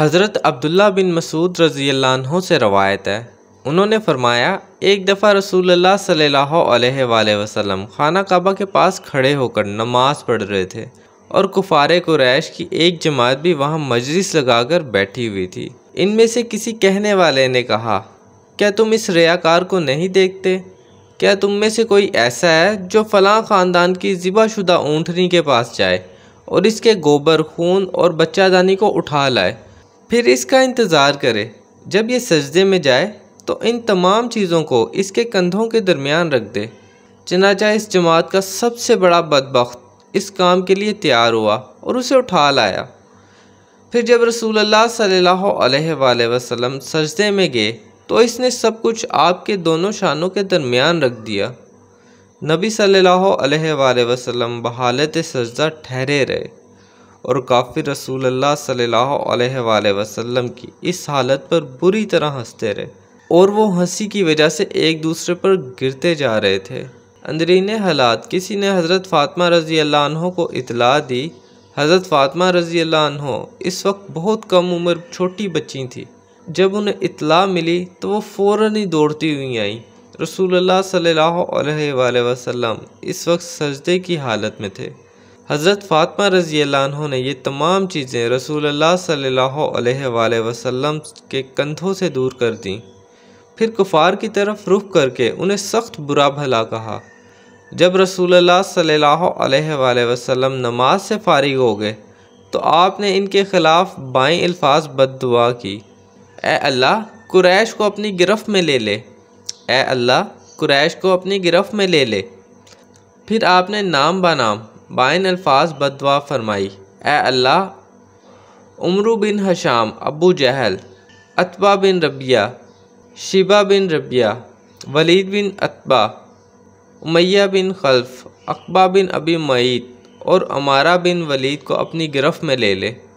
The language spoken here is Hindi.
हज़रत अब्दुल्ला बिन मसूद रज़ी से रवायत है उन्होंने फरमाया एक दफ़ा रसूल सल्लल्लाहु अलैहि वसल्लम खाना काबा के पास खड़े होकर नमाज़ पढ़ रहे थे और कुफारे कुरैश की एक जमात भी वहाँ मजलिस लगाकर बैठी हुई थी इनमें से किसी कहने वाले ने कहा क्या तुम इस रयाकार को नहीं देखते क्या तुम में से कोई ऐसा है जो फ़लाँ ख़ानदान की ज़िबाशुदा ऊँटनी के पास जाए और इसके गोबर खून और बच्चादानी को उठा लाए फिर इसका इंतज़ार करे जब ये सजदे में जाए तो इन तमाम चीज़ों को इसके कंधों के दरमियान रख दे चनाचा इस जमात का सबसे बड़ा बदबख्त इस काम के लिए तैयार हुआ और उसे उठा लाया फिर जब रसूल सल्ला वसम सजदे में गए तो इसने सब कुछ आपके दोनों शानों के दरमियान रख दिया नबी सल्लल्लाहु अलैहि वसल्लम बहालत सजदा ठहरे रहे और काफिर रसूल अल्लाह वसम की इस हालत पर बुरी तरह हंसते रहे और वो हंसी की वजह से एक दूसरे पर गिरते जा रहे थे अंदरीन हालात किसी ने हज़रत फ़ातिमा रज़ी अल्लाह को इतला दी हज़रत फ़ातिमा रज़ी अल्लाह इस वक्त बहुत कम उम्र छोटी बच्ची थी जब उन्हें इतला मिली तो वो फ़ौर ही दौड़ती हुई आई रसूल सल्ला वसम इस वक्त सजदे की हालत में थे हज़रत फ़ातमा रज़ी लानों ने ये तमाम चीज़ें रसूल सल्ला वसम के कंधों से दूर कर दीं फिर कुफार की तरफ रुख करके उन्हें सख्त बुरा भला कहा जब रसूल सल्ला वसम नमाज से फारिग हो गए तो आपने इनके ख़िलाफ़ बाएँ अल्फाज बद दुआ की ए अल्लाह कुरैश को अपनी गिरफ्त में ले ले अल्लाह कुरैश को अपनी गिरफ्त में ले ले फिर आपने नाम ब नाम बाइन अल्फाज बदवा फरमाई ए अल्लाह उमरू बिन हशाम अबू जहल अतबा बिन रबिया शिबा बिन रबिया वलीद बिन अतबा उमैया बिन खल्फ अकबा बिन अबी मईद और अमारा बिन वलीद को अपनी गिरफ्त में ले ले